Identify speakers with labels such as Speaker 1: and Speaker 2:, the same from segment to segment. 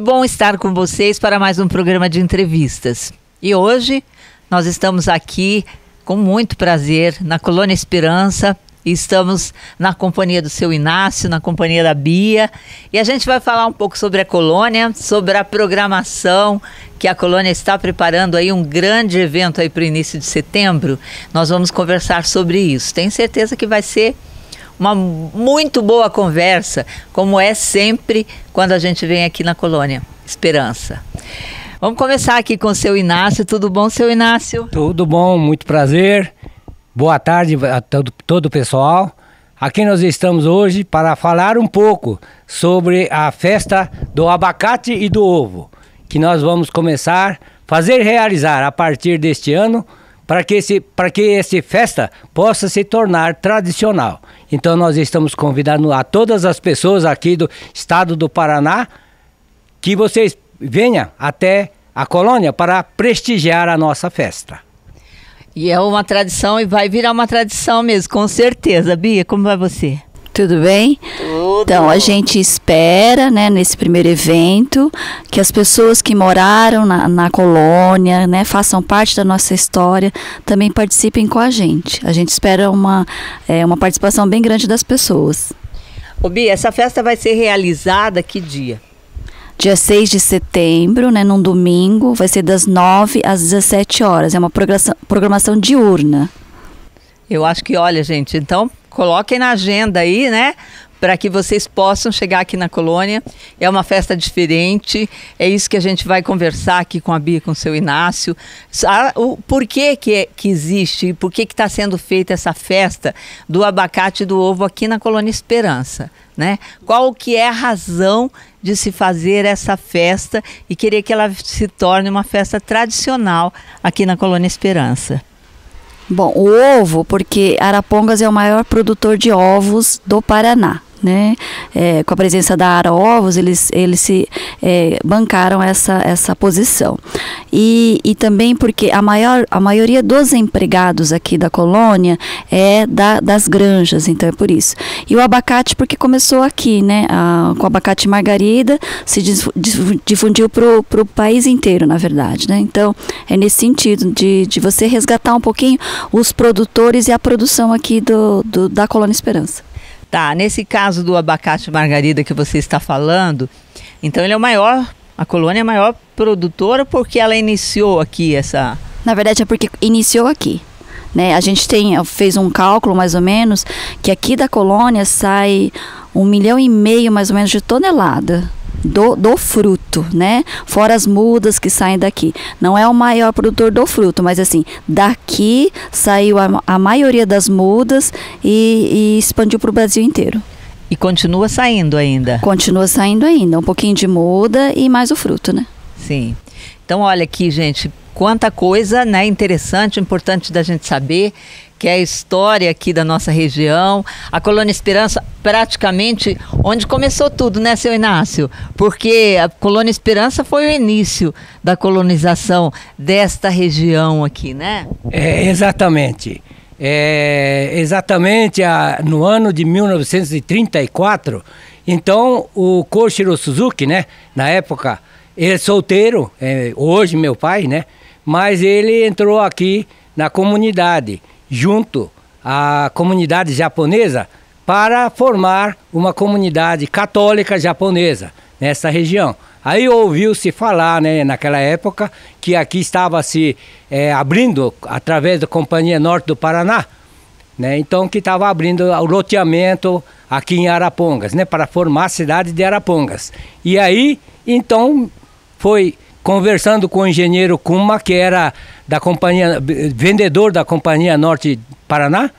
Speaker 1: bom estar com vocês para mais um programa de entrevistas. E hoje nós estamos aqui com muito prazer na Colônia Esperança. Estamos na companhia do seu Inácio, na companhia da Bia, e a gente vai falar um pouco sobre a colônia, sobre a programação que a colônia está preparando aí um grande evento aí para o início de setembro. Nós vamos conversar sobre isso. Tenho certeza que vai ser uma muito boa conversa, como é sempre quando a gente vem aqui na colônia. Esperança. Vamos começar aqui com o seu Inácio. Tudo bom, seu Inácio?
Speaker 2: Tudo bom, muito prazer. Boa tarde a todo, todo o pessoal. Aqui nós estamos hoje para falar um pouco sobre a festa do abacate e do ovo, que nós vamos começar a fazer realizar a partir deste ano para que, esse, para que essa festa possa se tornar tradicional. Então nós estamos convidando a todas as pessoas aqui do estado do Paraná que vocês venham até a colônia para prestigiar a nossa festa.
Speaker 1: E é uma tradição e vai virar uma tradição mesmo, com certeza. Bia, como vai você? Tudo bem? Tudo. Então, a gente
Speaker 3: espera, né, nesse primeiro evento, que as pessoas que moraram na, na colônia, né, façam parte da nossa história, também participem com a gente. A gente espera uma, é, uma participação bem grande das pessoas.
Speaker 1: Ô Bia, essa festa vai ser realizada que dia?
Speaker 3: dia 6 de setembro, né, num domingo, vai ser das 9 às 17 horas. É uma programação, programação diurna.
Speaker 1: Eu acho que, olha, gente, então coloquem na agenda aí, né? para que vocês possam chegar aqui na colônia. É uma festa diferente, é isso que a gente vai conversar aqui com a Bia, com o seu Inácio. Ah, o porquê que, é, que existe, por que está sendo feita essa festa do abacate e do ovo aqui na colônia Esperança. Né? Qual que é a razão de se fazer essa festa e querer que ela se torne uma festa tradicional aqui na Colônia Esperança?
Speaker 3: Bom, o ovo, porque Arapongas é o maior produtor de ovos do Paraná né? É, com a presença da Ara Ovos, eles, eles se é, bancaram essa, essa posição. E, e também porque a, maior, a maioria dos empregados aqui da colônia é da, das granjas, então é por isso. E o abacate, porque começou aqui, né? A, com o abacate margarida, se difundiu para o país inteiro, na verdade, né? Então é nesse sentido, de, de você resgatar um pouquinho os produtores e a produção aqui do, do da Colônia Esperança.
Speaker 1: Tá, nesse caso do abacate margarida que você está falando, então ele é o maior, a colônia é a maior produtora porque ela iniciou aqui essa. Na verdade é porque iniciou aqui. Né? A gente tem, fez um
Speaker 3: cálculo mais ou menos que aqui da colônia sai um milhão e meio mais ou menos de tonelada do, do fruto, né? Fora as mudas que saem daqui. Não é o maior produtor do fruto, mas assim, daqui saiu a, a maioria das mudas e, e expandiu para o Brasil inteiro.
Speaker 1: E continua saindo ainda?
Speaker 3: Continua saindo ainda. Um pouquinho de muda e mais o fruto, né?
Speaker 1: Sim. Então, olha aqui, gente, quanta coisa né, interessante, importante da gente saber que é a história aqui da nossa região. A Colônia Esperança, praticamente onde começou tudo, né, seu Inácio? Porque a Colônia Esperança foi o início da colonização desta região aqui, né?
Speaker 2: É, exatamente. É, exatamente a, no ano de 1934, então o Koshiro Suzuki, né, na época, ele é solteiro, é, hoje meu pai, né, mas ele entrou aqui na comunidade junto à comunidade japonesa para formar uma comunidade católica japonesa nessa região. Aí ouviu-se falar, né, naquela época, que aqui estava se é, abrindo, através da Companhia Norte do Paraná, né, então que estava abrindo o loteamento aqui em Arapongas, né, para formar a cidade de Arapongas. E aí, então, foi conversando com o engenheiro Kuma, que era da companhia, vendedor da Companhia Norte Paraná.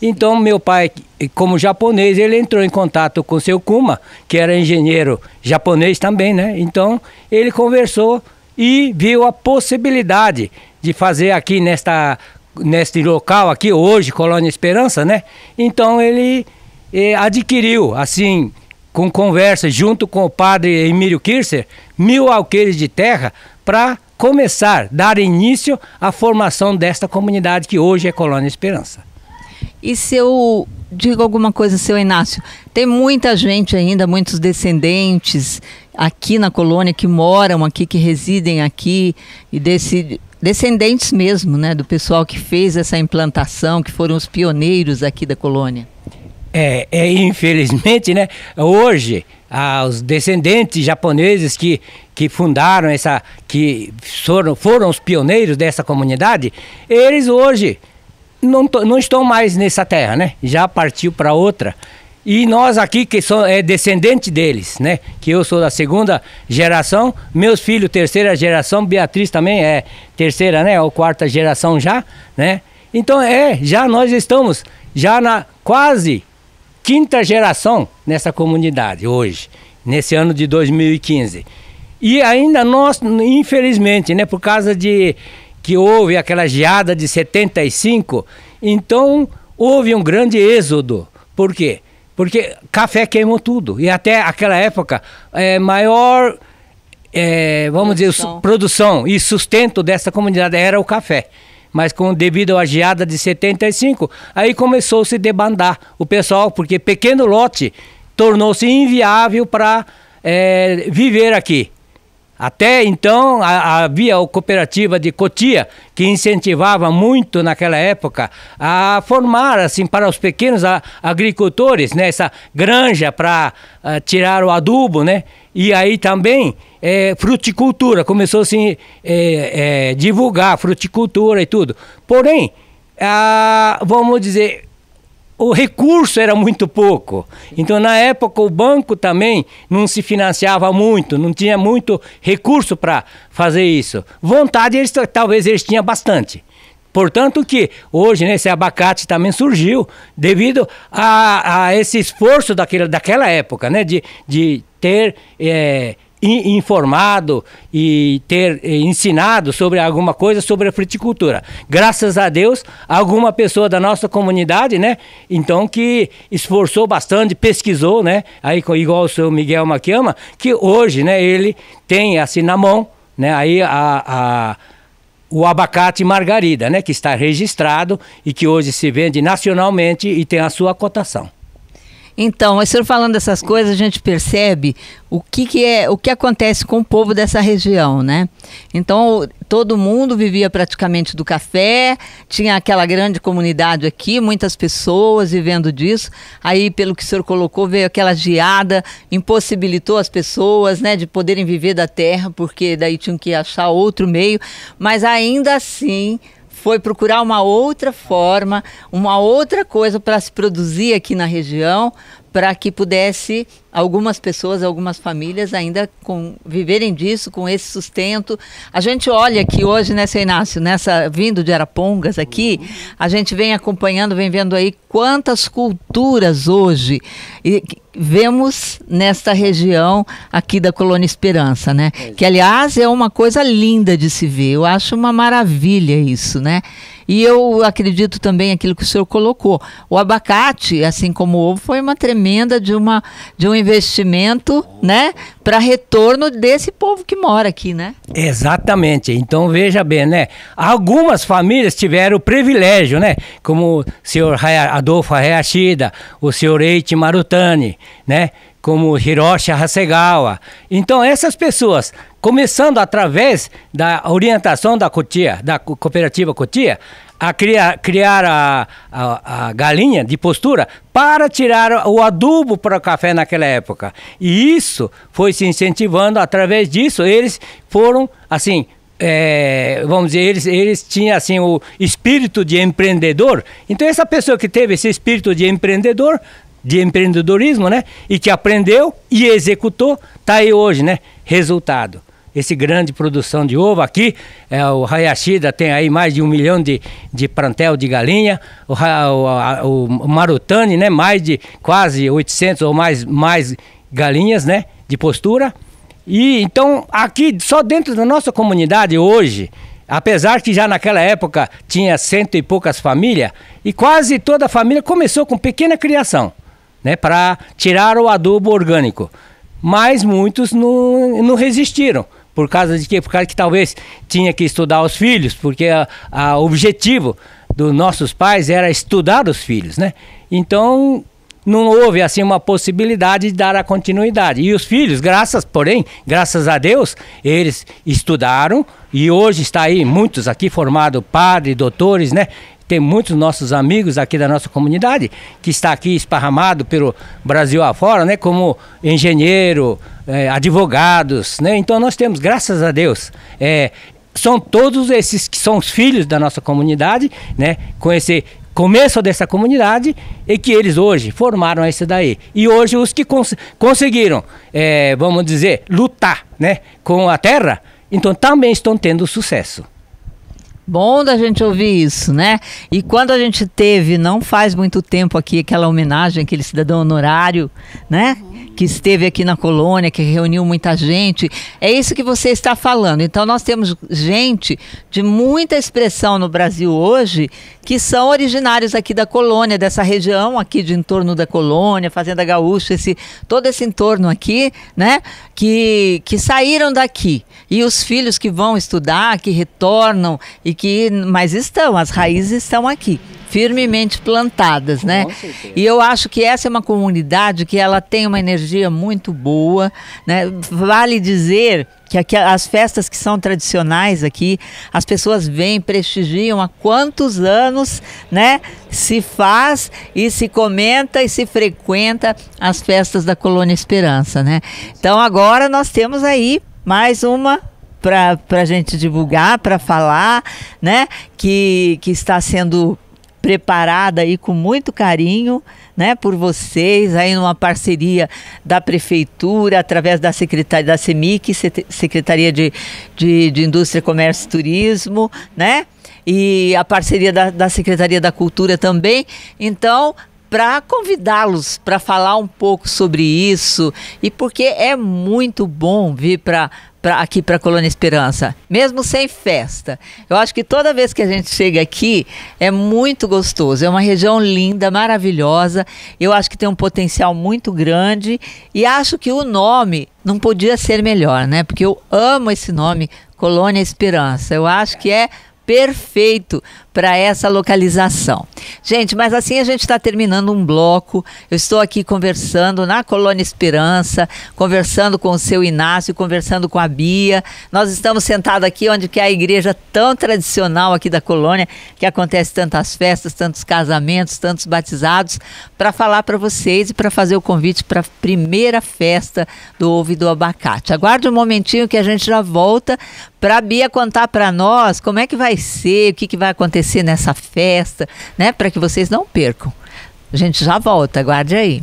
Speaker 2: Então, meu pai, como japonês, ele entrou em contato com seu Kuma, que era engenheiro japonês também, né? Então, ele conversou e viu a possibilidade de fazer aqui nesta neste local aqui hoje, Colônia Esperança, né? Então ele eh, adquiriu assim com conversa junto com o padre Emílio Kircher, mil alqueires de terra para começar, dar início à formação desta comunidade que hoje é Colônia Esperança.
Speaker 1: E se eu digo alguma coisa, seu Inácio, tem muita gente ainda, muitos descendentes aqui na colônia que moram aqui, que residem aqui e desse descendentes mesmo, né, do pessoal que fez essa implantação, que foram os pioneiros
Speaker 2: aqui da colônia é, é, infelizmente, né, hoje, ah, os descendentes japoneses que, que fundaram essa, que foram, foram os pioneiros dessa comunidade, eles hoje não, não estão mais nessa terra, né? Já partiu para outra. E nós aqui que somos é descendente deles, né? Que eu sou da segunda geração, meus filhos terceira geração, Beatriz também é terceira, né? Ou quarta geração já, né? Então é, já nós estamos já na quase quinta geração nessa comunidade hoje, nesse ano de 2015. E ainda nós, infelizmente, né, por causa de que houve aquela geada de 75, então houve um grande êxodo. Por quê? Porque café queimou tudo. E até aquela época, é, maior, é, vamos produção. dizer, produção e sustento dessa comunidade era o café mas com devido à geada de 75, aí começou a se debandar o pessoal, porque pequeno lote tornou-se inviável para é, eh, viver aqui. Até então a, havia a cooperativa de Cotia que incentivava muito naquela época a formar assim para os pequenos a, agricultores nessa né, granja para eh, tirar o adubo, né? E aí também é, fruticultura, começou assim é, é, divulgar fruticultura e tudo. Porém, a, vamos dizer, o recurso era muito pouco. Então, na época, o banco também não se financiava muito, não tinha muito recurso para fazer isso. Vontade, eles, talvez eles tinham bastante. Portanto que hoje né, esse abacate também surgiu devido a, a esse esforço daquele, daquela época, né, de, de ter é, informado e ter é, ensinado sobre alguma coisa sobre a fruticultura. Graças a Deus, alguma pessoa da nossa comunidade, né? Então que esforçou bastante, pesquisou, né? Aí igual o seu Miguel Maquiama, que hoje, né, ele tem assim na mão, né? Aí a, a o abacate margarida, né, que está registrado e que hoje se vende nacionalmente e tem a sua cotação. Então, o senhor falando essas coisas, a gente percebe
Speaker 1: o que, que é, o que acontece com o povo dessa região, né? Então, todo mundo vivia praticamente do café, tinha aquela grande comunidade aqui, muitas pessoas vivendo disso. Aí, pelo que o senhor colocou, veio aquela geada, impossibilitou as pessoas, né, de poderem viver da terra, porque daí tinham que achar outro meio, mas ainda assim, foi procurar uma outra forma, uma outra coisa para se produzir aqui na região, para que pudesse algumas pessoas, algumas famílias ainda com, viverem disso, com esse sustento. A gente olha que hoje, né, seu Inácio, nessa vindo de Arapongas aqui, a gente vem acompanhando, vem vendo aí quantas culturas hoje e, vemos nesta região aqui da Colônia Esperança, né? É que aliás é uma coisa linda de se ver. Eu acho uma maravilha isso, né? E eu acredito também aquilo que o senhor colocou. O abacate, assim como o ovo, foi uma tremenda de, uma, de um investimento, né? Para retorno desse povo que mora aqui, né?
Speaker 2: Exatamente. Então veja bem, né? Algumas famílias tiveram o privilégio, né? Como o senhor Adolfo Reachida, o senhor Eite Marutani, né? como Hiroshi Hasegawa. Então essas pessoas, começando através da orientação da Cotia, da cooperativa Cotia, a criar, criar a, a, a, galinha de postura para tirar o adubo para o café naquela época. E isso foi se incentivando, através disso eles foram, assim, é, vamos dizer, eles, eles tinham assim o espírito de empreendedor. Então essa pessoa que teve esse espírito de empreendedor de empreendedorismo, né? E que aprendeu e executou, tá aí hoje, né? Resultado. Esse grande produção de ovo aqui, é, o Hayashida tem aí mais de um milhão de, de plantel de galinha, o, o, o Marutani, né? Mais de quase 800 ou mais, mais galinhas, né? De postura. E então aqui, só dentro da nossa comunidade hoje, apesar que já naquela época tinha cento e poucas famílias, e quase toda a família começou com pequena criação né, para tirar o adubo orgânico. Mas muitos não, não resistiram. Por causa de quê? Por causa que talvez tinha que estudar os filhos, porque o objetivo dos nossos pais era estudar os filhos, né? Então não houve assim uma possibilidade de dar a continuidade. E os filhos, graças, porém, graças a Deus, eles estudaram e hoje está aí muitos aqui formados padres, doutores, né? Tem muitos nossos amigos aqui da nossa comunidade que está aqui esparramado pelo Brasil afora, né? Como engenheiro, eh, advogados, né? Então nós temos, graças a Deus, eh, são todos esses que são os filhos da nossa comunidade, né? Com esse começo dessa comunidade e que eles hoje formaram esse daí. E hoje os que cons conseguiram, é, vamos dizer, lutar né, com a terra, então também estão tendo sucesso.
Speaker 1: Bom da gente ouvir isso, né? E quando a gente teve, não faz muito tempo aqui, aquela homenagem aquele cidadão honorário, né? Uhum que esteve aqui na colônia, que reuniu muita gente. É isso que você está falando. Então, nós temos gente de muita expressão no Brasil hoje que são originários aqui da colônia, dessa região aqui de entorno da colônia, Fazenda Gaúcha, esse, todo esse entorno aqui, né? Que, que saíram daqui. E os filhos que vão estudar, que retornam e que. Mas estão, as raízes estão aqui firmemente plantadas, né? E eu acho que essa é uma comunidade que ela tem uma energia muito boa, né? Vale dizer que aqui, as festas que são tradicionais aqui, as pessoas vêm, prestigiam há quantos anos, né? Se faz e se comenta e se frequenta as festas da Colônia Esperança, né? Então agora nós temos aí mais uma para a gente divulgar, para falar, né? Que, que está sendo preparada aí com muito carinho, né, por vocês, aí numa parceria da prefeitura, através da secretaria da CEMIC, Secretaria de, de, de Indústria, Comércio e Turismo, né? E a parceria da, da Secretaria da Cultura também. Então, para convidá-los para falar um pouco sobre isso e porque é muito bom vir para aqui para a Colônia Esperança, mesmo sem festa. Eu acho que toda vez que a gente chega aqui é muito gostoso. É uma região linda, maravilhosa. Eu acho que tem um potencial muito grande e acho que o nome não podia ser melhor, né? Porque eu amo esse nome, Colônia Esperança. Eu acho que é perfeito para essa localização. Gente, mas assim a gente está terminando um bloco. Eu estou aqui conversando na Colônia Esperança, conversando com o seu Inácio, conversando com a Bia. Nós estamos sentados aqui onde que é a igreja tão tradicional aqui da Colônia, que acontece tantas festas, tantos casamentos, tantos batizados, para falar para vocês e para fazer o convite para a primeira festa do ovo e do abacate. Aguarde um momentinho que a gente já volta para a Bia contar para nós como é que vai ser, o que, que vai acontecer nessa festa, né? Para que vocês não percam. A gente já volta, aguarde aí.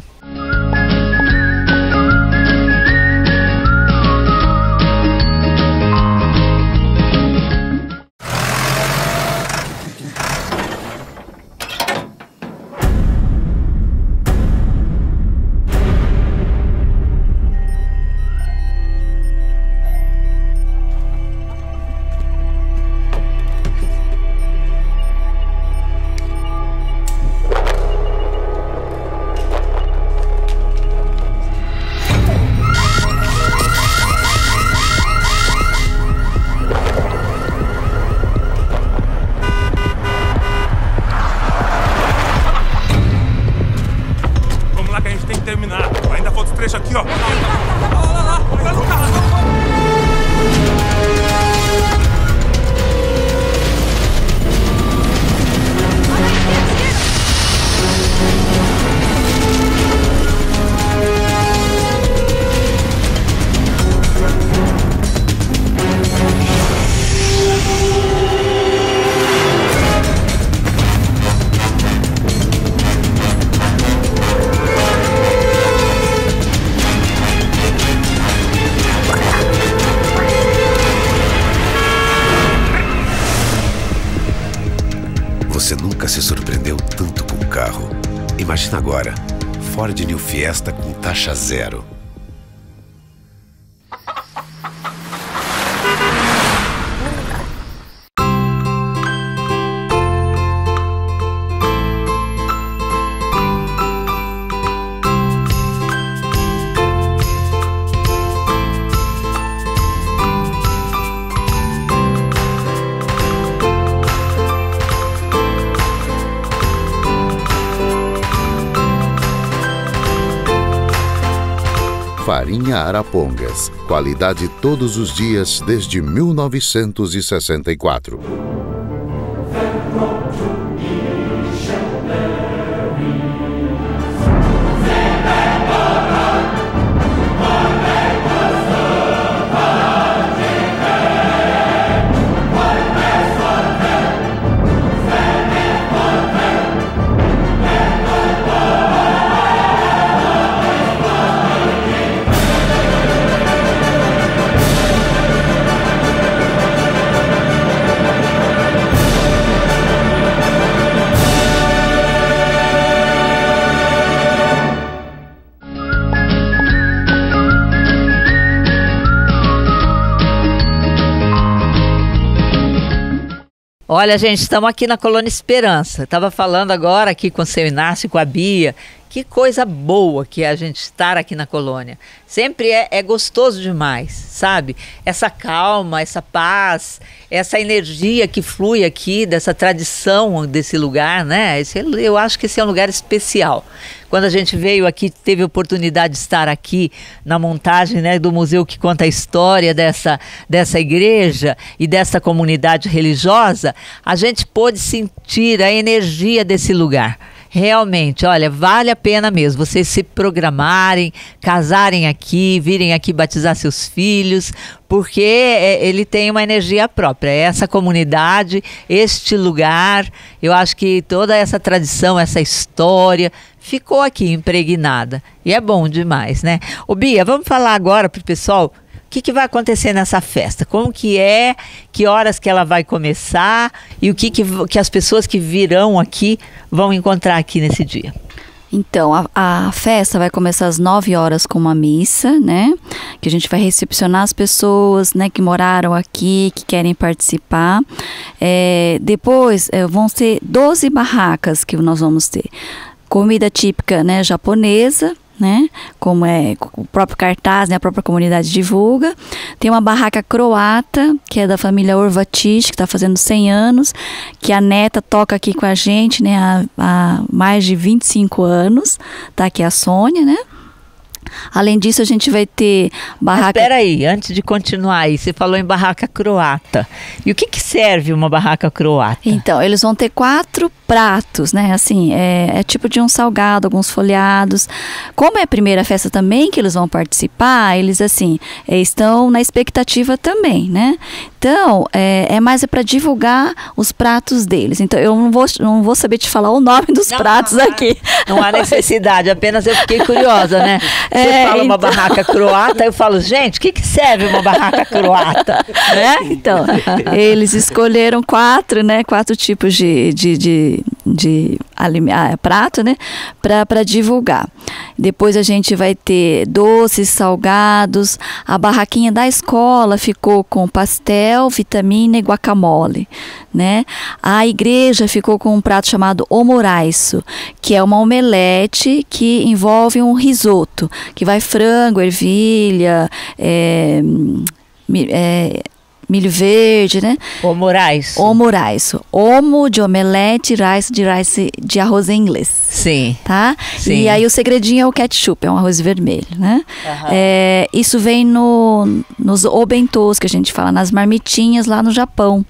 Speaker 3: fiesta com taxa zero. Qualidade todos os dias desde 1964.
Speaker 1: Olha, gente, estamos aqui na Colônia Esperança. Estava falando agora aqui com o seu Inácio, com a Bia. Que coisa boa que é a gente estar aqui na colônia. Sempre é, é gostoso demais, sabe? Essa calma, essa paz, essa energia que flui aqui, dessa tradição desse lugar, né? Esse, é, eu acho que esse é um lugar especial. Quando a gente veio aqui, teve a oportunidade de estar aqui na montagem né, do museu que conta a história dessa, dessa igreja e dessa comunidade religiosa, a gente pôde sentir a energia desse lugar. Realmente, olha, vale a pena mesmo vocês se programarem, casarem aqui, virem aqui batizar seus filhos, porque é, ele tem uma energia própria. Essa comunidade, este lugar, eu acho que toda essa tradição, essa história ficou aqui impregnada. E é bom demais, né? Ô Bia, vamos falar agora para o pessoal o que, que vai acontecer nessa festa? Como que é? Que horas que ela vai começar? E o que, que, que as pessoas que virão aqui vão encontrar aqui nesse dia?
Speaker 3: Então, a, a, festa vai começar às 9 horas com uma missa, né? Que a gente vai recepcionar as pessoas, né? Que moraram aqui, que querem participar. É, depois é, vão ser 12 barracas que nós vamos ter comida típica né, japonesa, né? Como é o próprio cartaz, né? A própria comunidade divulga. Tem uma barraca croata, que é da família Orvatich que está fazendo 100 anos, que a neta toca aqui com a gente, né? Há, há mais de 25 anos. Está aqui a Sônia, né? Além disso, a gente vai ter
Speaker 1: barraca. Espera aí, antes de continuar aí, você falou em barraca croata. E o que, que serve uma barraca croata?
Speaker 3: Então, eles vão ter quatro pratos, né? Assim, é, é, tipo de um salgado, alguns folhados. Como é a primeira festa também que eles vão participar, eles assim é, estão na expectativa também, né? Então é, é mais é para divulgar os pratos deles. Então eu não vou, não vou saber te falar o nome dos não, pratos não, aqui.
Speaker 1: Não há necessidade, apenas eu fiquei curiosa, né? É, Você fala então... uma barraca croata, eu falo gente, o que, que serve uma barraca croata, né? Então eles escolheram
Speaker 3: quatro, né? Quatro tipos de, de, de de, alimentar, ah, prato, né? Para divulgar. Depois a gente vai ter doces, salgados. A barraquinha da escola ficou com pastel, vitamina e guacamole, né? A igreja ficou com um prato chamado omuraiço, que é uma omelete que envolve um risoto, que vai frango, ervilha, é, é, milho verde, né? O morais. O morais. Homo de omelete, rice de rice de arroz em inglês. Sim. Tá? Sim. E aí o segredinho é o ketchup, é um arroz vermelho, né? Uhum. É, isso vem no, nos obentos, que a gente fala, nas marmitinhas lá no Japão.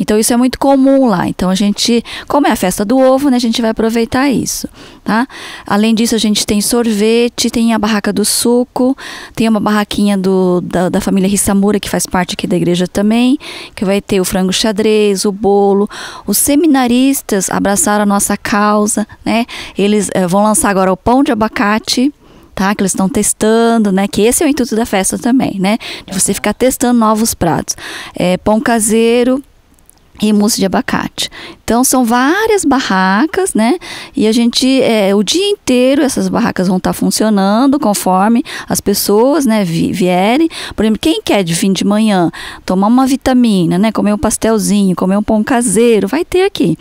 Speaker 3: Então isso é muito comum lá. Então a gente, como é a festa do ovo, né, a gente vai aproveitar isso, tá? Além disso a gente tem sorvete, tem a barraca do suco, tem uma barraquinha do, da, da família Rissamura que faz parte aqui da igreja também, que vai ter o frango xadrez, o bolo. Os seminaristas abraçaram a nossa causa, né? Eles eh, vão lançar agora o pão de abacate. Tá? Que eles estão testando, né? Que esse é o intuito da festa também, né? De você ficar testando novos pratos. É, pão caseiro, e mousse de abacate. Então são várias barracas, né? E a gente é, o dia inteiro essas barracas vão estar tá funcionando conforme as pessoas, né, vi vierem. Por exemplo, quem quer de fim de manhã tomar uma vitamina, né, comer um pastelzinho, comer um pão caseiro, vai ter aqui.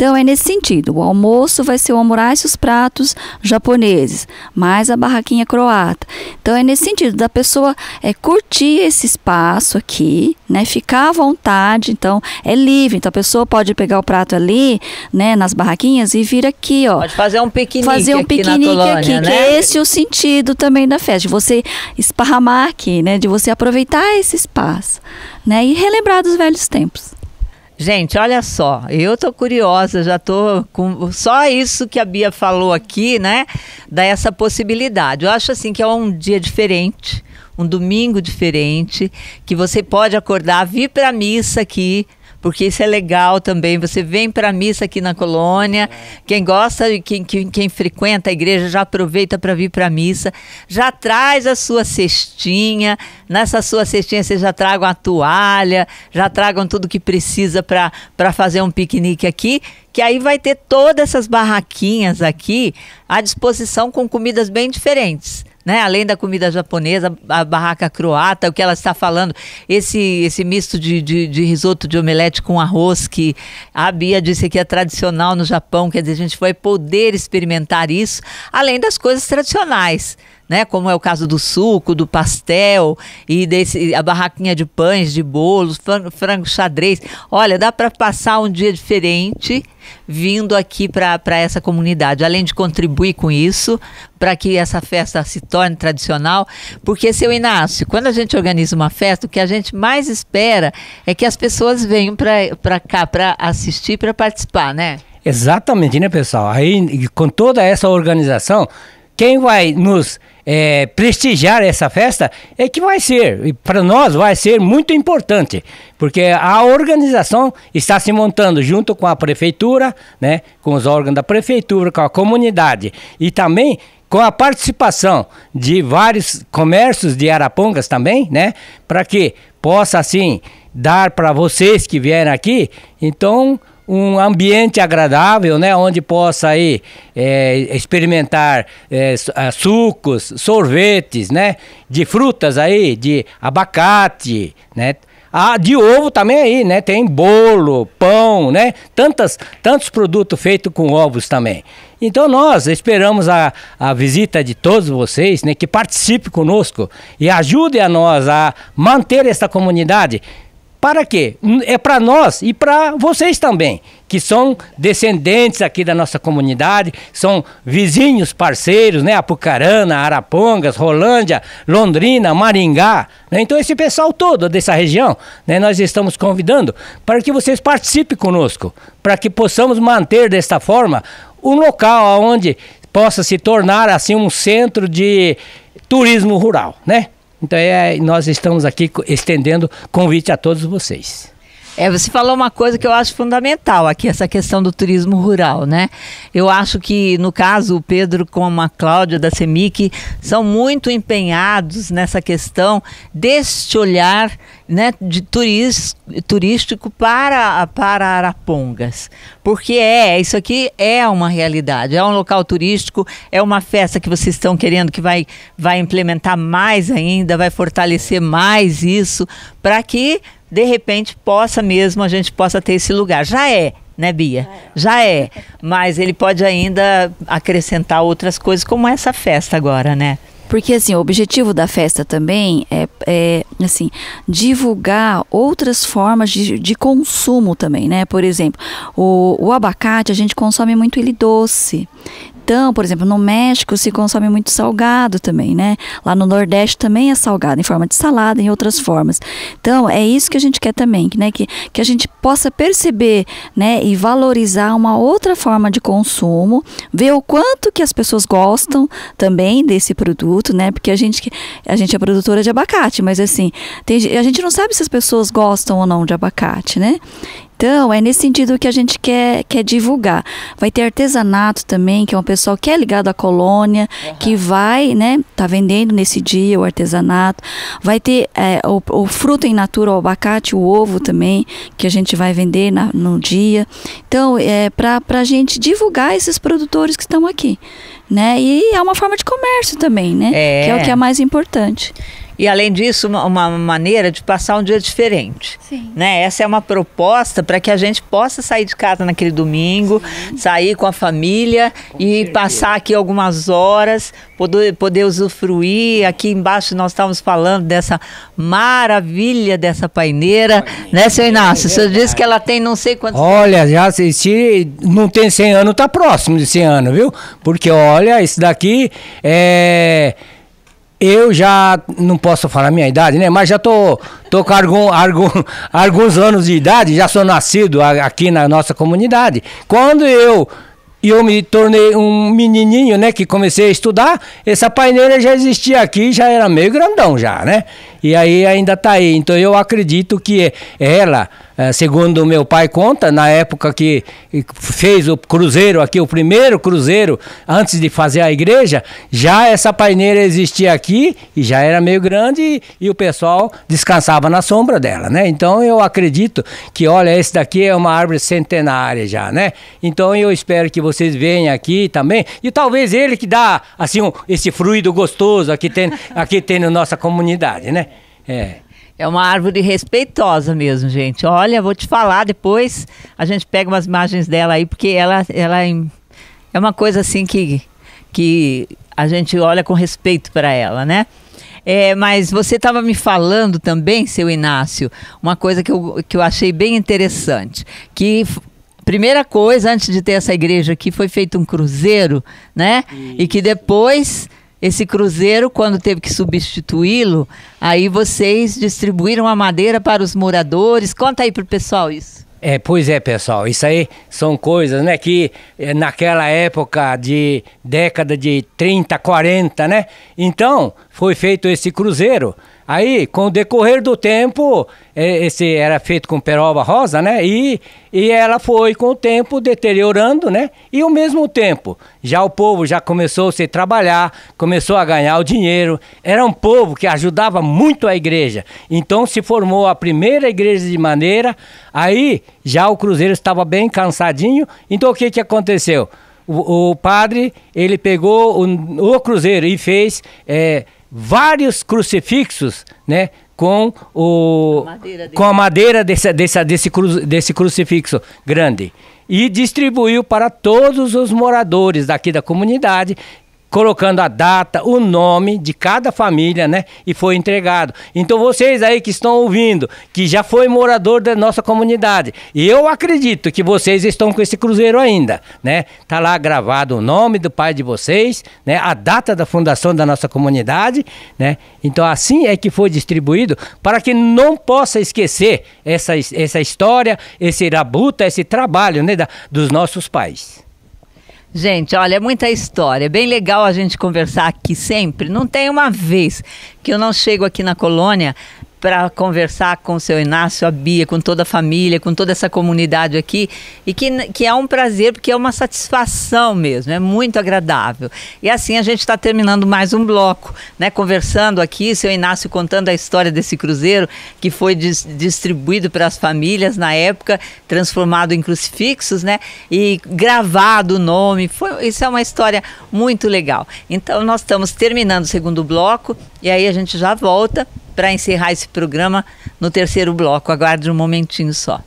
Speaker 3: Então é nesse sentido. O almoço vai ser o almoço e os pratos japoneses, mais a barraquinha croata. Então é nesse sentido da pessoa é curtir esse espaço aqui, né? Ficar à vontade. Então é livre. Então a pessoa pode pegar o prato ali, né? Nas barraquinhas e vir aqui, ó. Pode fazer um
Speaker 1: piquenique. Fazer um piquenique aqui, Colônia, aqui né? que é
Speaker 3: esse o sentido também da festa. De você esparramar
Speaker 1: aqui, né? De você aproveitar esse espaço, né? E relembrar dos velhos tempos. Gente, olha só, eu tô curiosa, já tô com só isso que a Bia falou aqui, né? Da essa possibilidade. Eu acho assim que é um dia diferente, um domingo diferente, que você pode acordar, vir para a missa aqui, porque isso é legal também. Você vem para a missa aqui na colônia, quem gosta e quem, quem, quem, frequenta a igreja já aproveita para vir para a missa, já traz a sua cestinha. Nessa sua cestinha vocês já tragam a toalha, já tragam tudo que precisa para fazer um piquenique aqui, que aí vai ter todas essas barraquinhas aqui à disposição com comidas bem diferentes né? Além da comida japonesa, a barraca croata, o que ela está falando, esse, esse misto de, de, de risoto de omelete com arroz, que a Bia disse que é tradicional no Japão, quer dizer, a gente vai poder experimentar isso, além das coisas tradicionais né? Como é o caso do suco, do pastel e desse a barraquinha de pães, de bolos, frango xadrez. Olha, dá para passar um dia diferente vindo aqui para essa comunidade, além de contribuir com isso, para que essa festa se torne tradicional, porque, seu Inácio, quando a gente organiza uma festa, o que a gente mais espera é que as pessoas venham para cá para assistir, para participar, né?
Speaker 2: Exatamente, né, pessoal? Aí, com toda essa organização, quem vai nos é, prestigiar essa festa é que vai ser, e para nós vai ser muito importante, porque a organização está se montando junto com a prefeitura, né, com os órgãos da prefeitura, com a comunidade e também com a participação de vários comércios de Arapongas também, né, para que possa assim dar para vocês que vieram aqui, então um ambiente agradável, né? Onde possa aí é, experimentar é, ah, sucos, sorvetes, né? De frutas aí, de abacate, né? Ah, de ovo também aí, né? Tem bolo, pão, né? Tantas, tantos produtos feitos com ovos também. Então nós esperamos a, a visita de todos vocês, né? Que participe conosco e ajude a nós a manter esta comunidade para quê? É para nós e para vocês também, que são descendentes aqui da nossa comunidade, são vizinhos, parceiros, né? Apucarana, Arapongas, Rolândia, Londrina, Maringá. Né? Então, esse pessoal todo dessa região, né? nós estamos convidando para que vocês participem conosco, para que possamos manter desta forma um local onde possa se tornar assim um centro de turismo rural, né? Então é, nós estamos aqui estendendo convite a todos vocês. É, você falou uma
Speaker 1: coisa que eu acho fundamental aqui, essa questão do turismo rural, né? Eu acho que, no caso, o Pedro com a Cláudia da CEMIC são muito empenhados nessa questão deste olhar né, de turis, turístico para, para Arapongas. Porque é, isso aqui é uma realidade, é um local turístico, é uma festa que vocês estão querendo que vai, vai implementar mais ainda, vai fortalecer mais isso, para que de repente possa mesmo, a gente possa ter esse lugar. Já é, né, Bia? Já é. é. Mas ele pode ainda acrescentar outras coisas, como essa festa agora, né? Porque assim, o objetivo da festa também
Speaker 3: é, é assim, divulgar outras formas de, de, consumo também, né? Por exemplo, o, o abacate a gente consome muito ele doce. Então, por exemplo, no México se consome muito salgado também, né? Lá no Nordeste também é salgado, em forma de salada, em outras formas. Então, é isso que a gente quer também, né? Que, que a gente possa perceber né? e valorizar uma outra forma de consumo, ver o quanto que as pessoas gostam também desse produto, né? Porque a gente, a gente é produtora de abacate, mas assim, tem, a gente não sabe se as pessoas gostam ou não de abacate, né? Então, é nesse sentido que a gente quer, quer divulgar. Vai ter artesanato também, que é um pessoal que é ligado à colônia, uhum. que vai, né, tá vendendo nesse dia o artesanato. Vai ter é, o, o, fruto em natura, o abacate, o ovo também, que a gente vai vender na, no dia. Então, é para a gente divulgar esses produtores que estão aqui. Né? E é uma forma de comércio também, né? É. Que é o que é mais importante.
Speaker 1: E além disso, uma, uma maneira de passar um dia diferente. Sim. Né? Essa é uma proposta para que a gente possa sair de casa naquele domingo, Sim. sair com a família com e certeza. passar aqui algumas horas, poder, poder usufruir. Aqui embaixo nós estávamos falando dessa maravilha dessa paineira, né, seu Inácio? É o senhor é disse que ela tem não sei quantos.
Speaker 2: Olha, já assisti, não tem 100 anos, está próximo de 100 anos, viu? Porque olha, isso daqui é eu já não posso falar minha idade, né? Mas já tô, tô com algum, algum, alguns anos de idade, já sou nascido aqui na nossa comunidade. Quando eu e eu me tornei um menininho, né, que comecei a estudar, essa paineira já existia aqui, já era meio grandão já, né? E aí ainda tá aí. Então eu acredito que ela é, segundo meu pai conta, na época que fez o cruzeiro aqui, o primeiro cruzeiro, antes de fazer a igreja, já essa paineira existia aqui e já era meio grande e, e o pessoal descansava na sombra dela, né? Então eu acredito que, olha, esse daqui é uma árvore centenária já, né? Então eu espero que vocês venham aqui também e talvez ele que dá, assim, um, esse fluido gostoso aqui tem, aqui tem na nossa comunidade, né? É.
Speaker 1: É uma árvore respeitosa mesmo, gente. Olha, vou te falar depois. A gente pega umas imagens dela aí, porque ela, ela é, é uma coisa assim que, que a gente olha com respeito para ela, né? É, mas você estava me falando também, seu Inácio, uma coisa que eu, que eu achei bem interessante. Que primeira coisa, antes de ter essa igreja aqui, foi feito um cruzeiro, né? Isso. E que depois esse cruzeiro, quando teve que substituí-lo, aí vocês distribuíram a madeira para os moradores. Conta aí para o pessoal isso.
Speaker 2: É, pois é, pessoal, isso aí são coisas, né, que eh, naquela época de década de 30, 40, né? Então, foi feito esse cruzeiro Aí, com o decorrer do tempo, esse era feito com peroba rosa, né? E, e ela foi, com o tempo, deteriorando, né? E ao mesmo tempo, já o povo já começou a se trabalhar, começou a ganhar o dinheiro. Era um povo que ajudava muito a igreja. Então se formou a primeira igreja de maneira. Aí, já o Cruzeiro estava bem cansadinho. Então o que, que aconteceu? O, o padre, ele pegou o, o Cruzeiro e fez... É, vários crucifixos, né? Com, o, a madeira, com a madeira desse, desse, desse, cru, desse crucifixo grande. E distribuiu para todos os moradores daqui da comunidade colocando a data, o nome de cada família, né? E foi entregado. Então vocês aí que estão ouvindo, que já foi morador da nossa comunidade, e eu acredito que vocês estão com esse cruzeiro ainda, né? Tá lá gravado o nome do pai de vocês, né? A data da fundação da nossa comunidade, né? Então assim é que foi distribuído para que não possa esquecer essa, essa história, esse rabuta, esse trabalho, né? Da, dos nossos pais.
Speaker 1: Gente, olha, é muita história. É bem legal a gente conversar aqui sempre. Não tem uma vez que eu não chego aqui na colônia para conversar com o seu Inácio, a Bia, com toda a família, com toda essa comunidade aqui, e que, que é um prazer, porque é uma satisfação mesmo, é muito agradável. E assim a gente está terminando mais um bloco, né? Conversando aqui, seu Inácio contando a história desse cruzeiro que foi dis distribuído para as famílias na época, transformado em crucifixos, né? E gravado o nome. Foi, isso é uma história muito legal. Então nós estamos terminando o segundo bloco e aí a gente já volta para encerrar esse programa no terceiro bloco. Aguarde um momentinho só.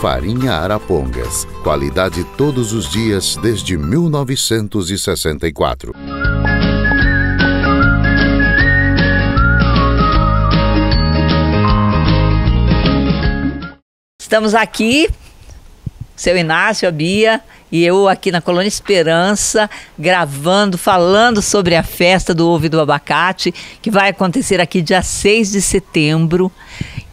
Speaker 3: Farinha Arapongas. Qualidade todos os dias desde 1964.
Speaker 1: Estamos aqui, seu Inácio, a Bia e eu aqui na Colônia Esperança, gravando, falando sobre a festa do ovo e do abacate, que vai acontecer aqui dia 6 de setembro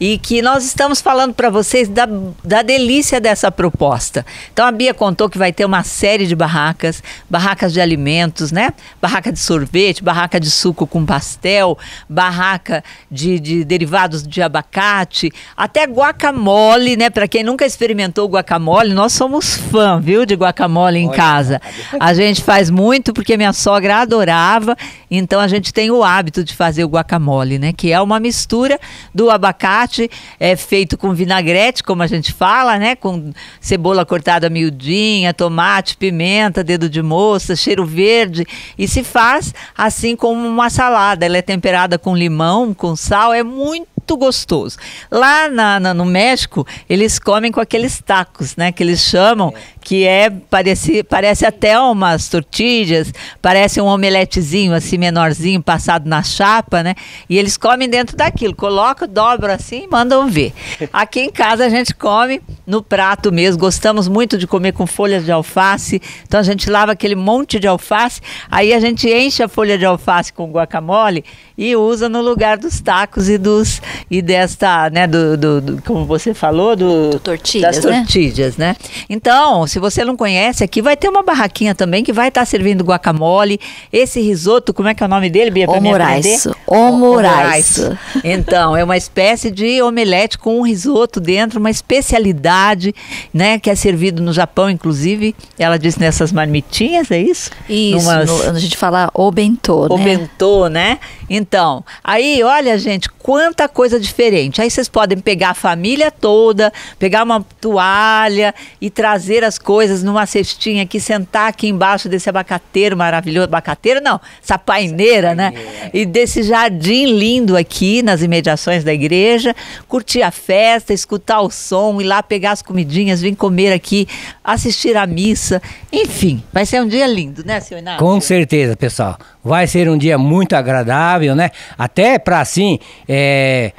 Speaker 1: e que nós estamos falando para vocês da, da delícia dessa proposta. Então a Bia contou que vai ter uma série de barracas, barracas de alimentos, né? Barraca de sorvete, barraca de suco com pastel, barraca de, de derivados de abacate, até guacamole, né? Para quem nunca experimentou guacamole, nós somos fã, viu, de guacamole em Olha, casa. A gente faz muito porque minha sogra adorava, então a gente tem o hábito de fazer o guacamole, né? Que é uma mistura do abacate abacate é feito com vinagrete, como a gente fala, né? Com cebola cortada miudinha, tomate, pimenta, dedo de moça, cheiro verde. E se faz assim como uma salada. Ela é temperada com limão, com sal. É muito muito gostoso. Lá na, na, no México, eles comem com aqueles tacos, né? Que eles chamam, é. que é parece, parece até umas tortilhas, parece um omeletezinho assim menorzinho passado na chapa, né? E eles comem dentro daquilo, coloca dobra assim e mandam ver. Aqui em casa a gente come no prato mesmo. Gostamos muito de comer com folhas de alface. Então a gente lava aquele monte de alface, aí a gente enche a folha de alface com guacamole e usa no lugar dos tacos e dos e desta, né, do, do, do como você falou, do, do tortilhas, das né? tortilhas, né? né? Então, se você não conhece, aqui vai ter uma barraquinha também que vai estar tá servindo guacamole, esse risoto, como é que é o nome dele, Bia, pra Omurais.
Speaker 3: Omurais.
Speaker 1: Então, é uma espécie de omelete com um risoto dentro, uma especialidade, né, que é servido no Japão, inclusive, ela disse nessas marmitinhas, é isso? Isso, Numas... no, a gente fala o bentô, né? O bentô, né? Então, aí, olha, gente, quanta coisa diferente. Aí vocês podem pegar a família toda, pegar uma toalha e trazer as coisas numa cestinha aqui, sentar aqui embaixo desse abacateiro maravilhoso. Abacateiro, não, essa paineira, né? E desse jardim lindo aqui nas imediações da igreja, curtir a festa, escutar o som, ir lá pegar as comidinhas, vir comer aqui, assistir à missa. Enfim, vai ser um dia lindo, né, senhor Inácio? Com
Speaker 2: certeza, pessoal. Vai ser um dia muito agradável saudável, né? Até para assim é,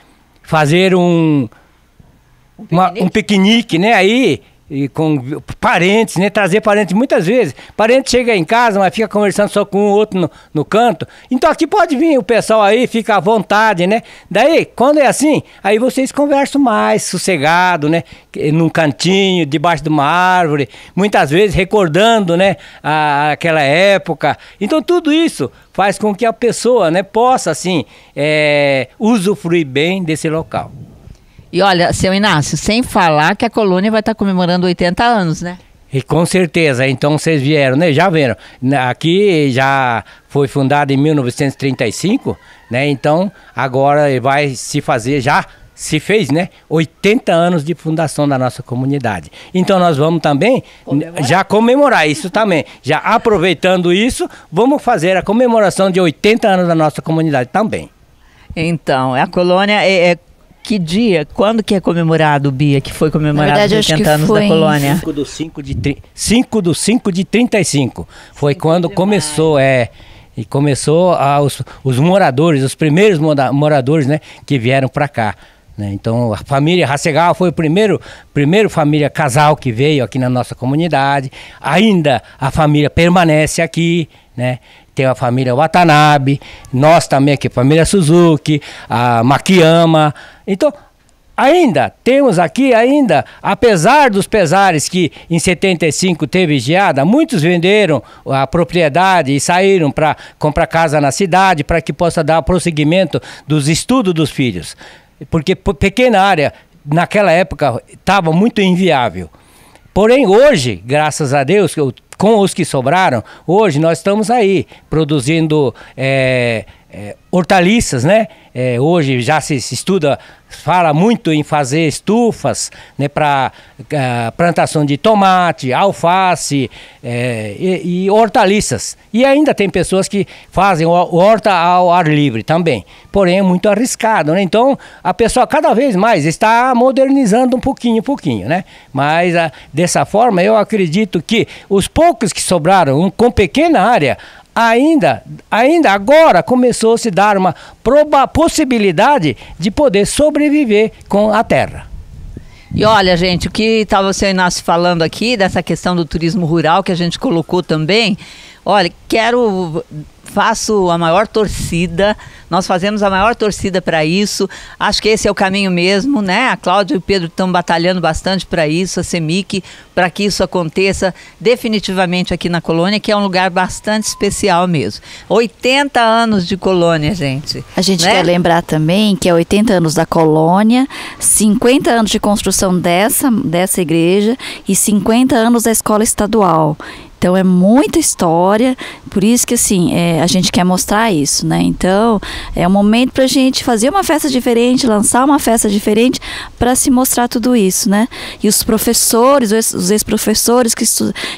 Speaker 2: fazer um, um, uma, um piquenique, né? Aí e com parentes, né? Trazer parentes muitas vezes. Parente chega em casa, mas fica conversando só com um outro no, no, canto. Então aqui pode vir o pessoal aí, fica à vontade, né? Daí, quando é assim, aí vocês conversam mais, sossegado, né? Num cantinho, debaixo de uma árvore, muitas vezes recordando, né? A, aquela época. Então tudo isso faz com que a pessoa, né? Possa, assim, é, usufruir bem desse local.
Speaker 1: E olha, seu Inácio, sem falar que a colônia vai estar tá comemorando 80 anos, né?
Speaker 2: E com certeza, então vocês vieram, né? Já viram. Aqui já foi fundada em 1935, né? Então agora vai se fazer já se fez, né? 80 anos de fundação da nossa comunidade. Então nós vamos também comemorar. já comemorar isso também. Já aproveitando isso, vamos fazer a comemoração de 80 anos da nossa comunidade também.
Speaker 1: Então, a colônia é, é que dia? Quando que é comemorado, Bia, que foi comemorado verdade, os 80 anos da colônia? 5
Speaker 2: do 5 de, 5 do 5 de 35. Foi Cinco quando começou, é. E começou os, os moradores, os primeiros moradores, né, que vieram para cá. Né. Então, a família Rassegal foi o primeiro, primeiro família casal que veio aqui na nossa comunidade. Ainda a família permanece aqui, né? Tem a família Watanabe, nós também aqui, a família Suzuki, a Makiyama. Então, ainda temos aqui ainda, apesar dos pesares que em 75 teve geada, muitos venderam a propriedade e saíram para comprar casa na cidade para que possa dar prosseguimento dos estudos dos filhos. Porque pequena área naquela época estava muito inviável. Porém, hoje, graças a Deus, que eu com os que sobraram, hoje nós estamos aí produzindo é, é, hortaliças, né? É, hoje já se, se, estuda, fala muito em fazer estufas né, para é, plantação de tomate, alface é, e, e, hortaliças. E ainda tem pessoas que fazem horta ao ar livre também. Porém, é muito arriscado, né? Então, a pessoa cada vez mais está modernizando um pouquinho, um pouquinho, né? Mas dessa forma, eu acredito que os poucos que sobraram um, com pequena área ainda, ainda agora começou a se dar uma possibilidade de poder sobreviver com a terra.
Speaker 1: E olha, gente, o que estava o senhor Inácio falando aqui, dessa questão do turismo rural que a gente colocou também, olha, quero faço a maior torcida, nós fazemos a maior torcida para isso. Acho que esse é o caminho mesmo, né? A Cláudia e o Pedro estão batalhando bastante para isso, a CEMIC, para que isso aconteça definitivamente aqui na colônia, que é um lugar bastante especial mesmo. 80 anos de colônia, gente. A gente né? quer lembrar
Speaker 3: também que é 80 anos da colônia, 50 anos de construção dessa, dessa igreja e 50 anos da escola estadual. Então é muita história, por isso que assim, é, a gente quer mostrar isso, né? Então, é um momento para a gente fazer uma festa diferente, lançar uma festa diferente para se mostrar tudo isso, né? E os professores, os ex-professores que,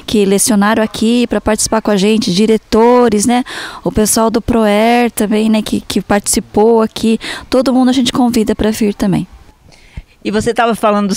Speaker 3: que lecionaram aqui para participar com a gente, diretores, né? O pessoal do ProER também, né? Que, que participou aqui. Todo mundo a gente convida para vir também.
Speaker 1: E você estava falando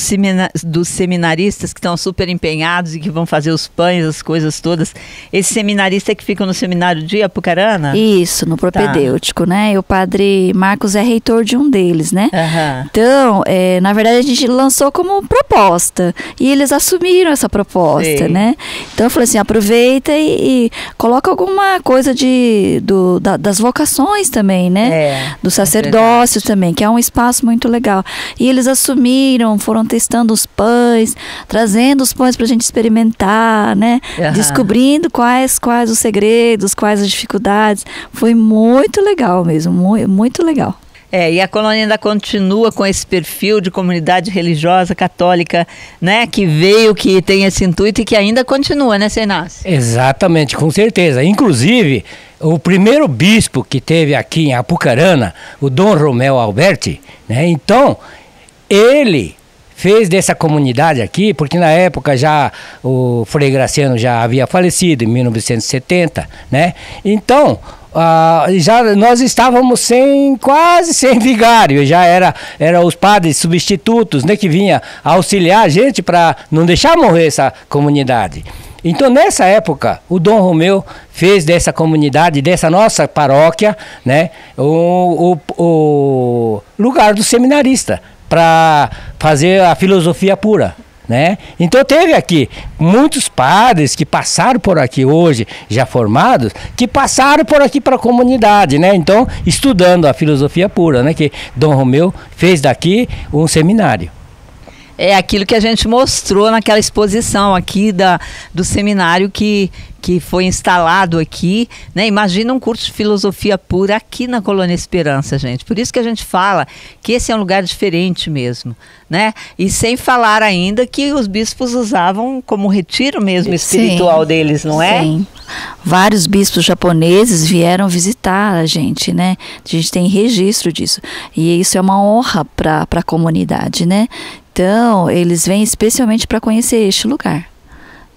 Speaker 1: dos, seminaristas que estão super empenhados e que vão fazer os pães, as coisas todas. Esse seminarista é que fica no seminário de Apucarana?
Speaker 3: Isso, no tá. propedêutico, tá. né? E o padre Marcos é reitor de um deles, né? Uhum. Então, é, na verdade, a gente lançou como proposta. E eles assumiram essa proposta, né? Então, eu falei assim, aproveita e, e coloca alguma coisa de, do, da, das vocações também, né? É, do sacerdócio é também, que é um espaço muito legal. E eles assumiram consumiram, foram testando os pães, trazendo os pães para a gente experimentar, né? Uhum. Descobrindo quais, quais os segredos, quais as dificuldades. Foi muito legal mesmo, muito, muito legal.
Speaker 1: É, e a colônia ainda continua com esse perfil de comunidade religiosa católica, né, que veio, que tem esse intuito e que ainda continua, né, Senas?
Speaker 2: Exatamente, com certeza. Inclusive, o primeiro bispo que teve aqui em Apucarana, o Dom Romel Alberti, né, então ele fez dessa comunidade aqui, porque na época já o Frei Graciano já havia falecido, em 1970, né? Então, ah, já nós estávamos sem quase sem vigário, já era era os padres substitutos, né, que vinha auxiliar a gente para não deixar morrer essa comunidade. Então, nessa época, o Dom Romeu fez dessa comunidade, dessa nossa paróquia, né, o, o, o lugar do seminarista para fazer a filosofia pura. Né? Então teve aqui muitos padres que passaram por aqui hoje, já formados, que passaram por aqui para a comunidade, né? Então, estudando a filosofia pura, né? Que Dom Romeu fez daqui um seminário
Speaker 1: é aquilo que a gente mostrou naquela exposição aqui da, do seminário que, que foi instalado aqui. Né? Imagina um curso de filosofia pura aqui na Colônia Esperança, gente. Por isso que a gente fala que esse é um lugar diferente mesmo. Né? E sem falar ainda que os bispos usavam como retiro mesmo espiritual sim, deles, não é? Sim.
Speaker 3: Vários bispos japoneses vieram visitar a gente, né? A gente tem registro disso. E isso é uma honra para a comunidade, né? Então, eles vêm especialmente para conhecer este lugar.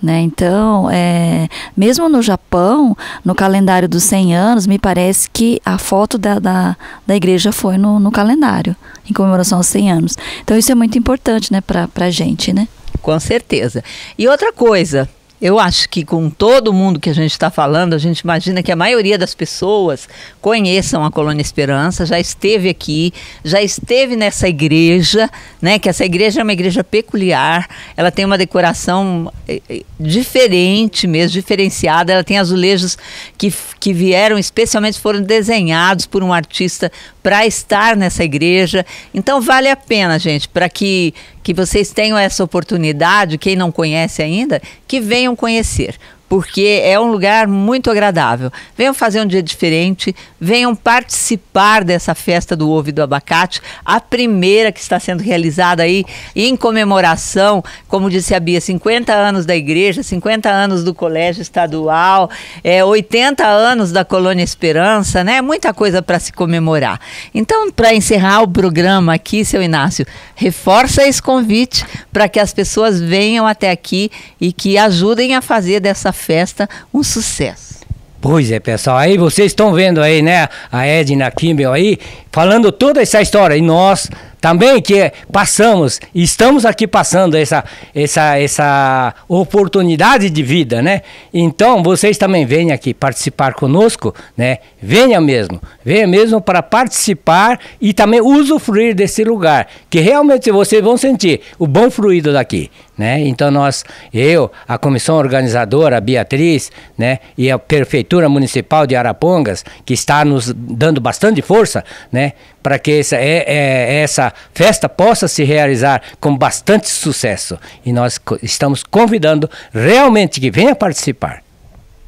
Speaker 3: Né? Então, é, mesmo no Japão, no calendário dos 100 anos, me parece que a foto da, da, da igreja foi no, no, calendário, em comemoração aos 100 anos. Então, isso é muito importante né, para a gente. Né?
Speaker 1: Com certeza. E outra coisa, eu acho que com todo mundo que a gente está falando, a gente imagina que a maioria das pessoas conheçam a Colônia Esperança, já esteve aqui, já esteve nessa igreja, né? Que essa igreja é uma igreja peculiar, ela tem uma decoração eh, eh, diferente mesmo, diferenciada, ela tem azulejos que, que vieram, especialmente foram desenhados por um artista para estar nessa igreja. Então vale a pena, gente, para que, que vocês tenham essa oportunidade, quem não conhece ainda, que venham conhecer porque é um lugar muito agradável. Venham fazer um dia diferente, venham participar dessa festa do ovo e do abacate, a primeira que está sendo realizada aí em comemoração, como disse a Bia, 50 anos da igreja, 50 anos do colégio estadual, é, 80 anos da Colônia Esperança, né? Muita coisa para se comemorar. Então, para encerrar o programa aqui, seu Inácio, reforça esse convite para que as pessoas venham até aqui e que ajudem a fazer dessa festa um sucesso.
Speaker 2: Pois é, pessoal. Aí vocês estão vendo aí, né? A Edna Kimbel aí, falando toda essa história. E nós também que passamos, estamos aqui passando essa, essa, essa oportunidade de vida, né? Então, vocês também venham aqui participar conosco, né? Venha mesmo, venha mesmo para participar e também usufruir desse lugar, que realmente vocês vão sentir o bom fluido daqui, né? Então nós, eu, a comissão organizadora, a Beatriz, né, e a prefeitura municipal de Arapongas, que está nos dando bastante força, né? para que essa, é, é, essa festa possa se realizar com bastante sucesso. E nós estamos convidando realmente que venha participar.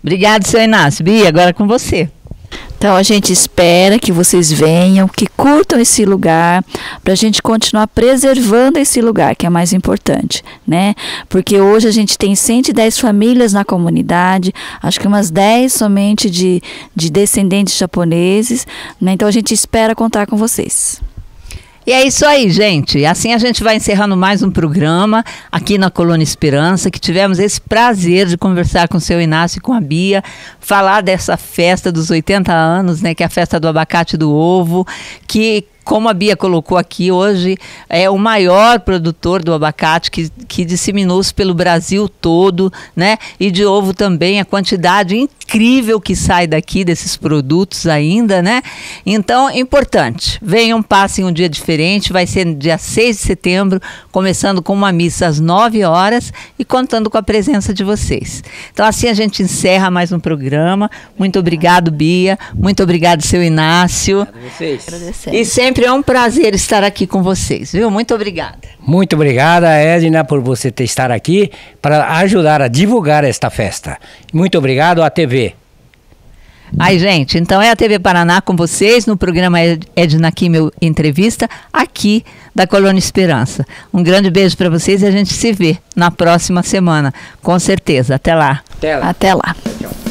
Speaker 2: Obrigado, seu
Speaker 1: Inácio. Bia, agora com você. Então a gente espera que vocês venham, que curtam
Speaker 3: esse lugar, para a gente continuar preservando esse lugar, que é mais importante, né? Porque hoje a gente tem 110 famílias na comunidade, acho que umas 10 somente de, de descendentes japoneses, né? Então a gente espera contar com vocês.
Speaker 1: E é isso aí, gente. Assim a gente vai encerrando mais um programa aqui na Colônia Esperança, que tivemos esse prazer de conversar com o seu Inácio e com a Bia, falar dessa festa dos 80 anos, né, que é a festa do abacate e do ovo, que como a Bia colocou aqui, hoje é o maior produtor do abacate que, que disseminou-se pelo Brasil todo, né? E de ovo também, a quantidade incrível incrível que sai daqui desses produtos ainda, né? Então, importante. Venham, passem um dia diferente. Vai ser dia 6 de setembro, começando com uma missa às 9 horas e contando com a presença de vocês. Então, assim a gente encerra mais um programa. Muito obrigado, Bia. Muito obrigado, seu Inácio. Obrigado
Speaker 2: a vocês. E sempre
Speaker 1: é um prazer estar aqui com vocês, viu? Muito obrigada.
Speaker 2: Muito obrigada, Edna, por você ter estar aqui para ajudar a divulgar esta festa. Muito obrigado à TV.
Speaker 1: Ai, gente, então é a TV Paraná com vocês no programa Edna Kimmel Entrevista, aqui da Colônia Esperança. Um grande beijo para vocês e a gente se vê na próxima semana, com certeza. Até lá. Até lá. Até lá. Tchau.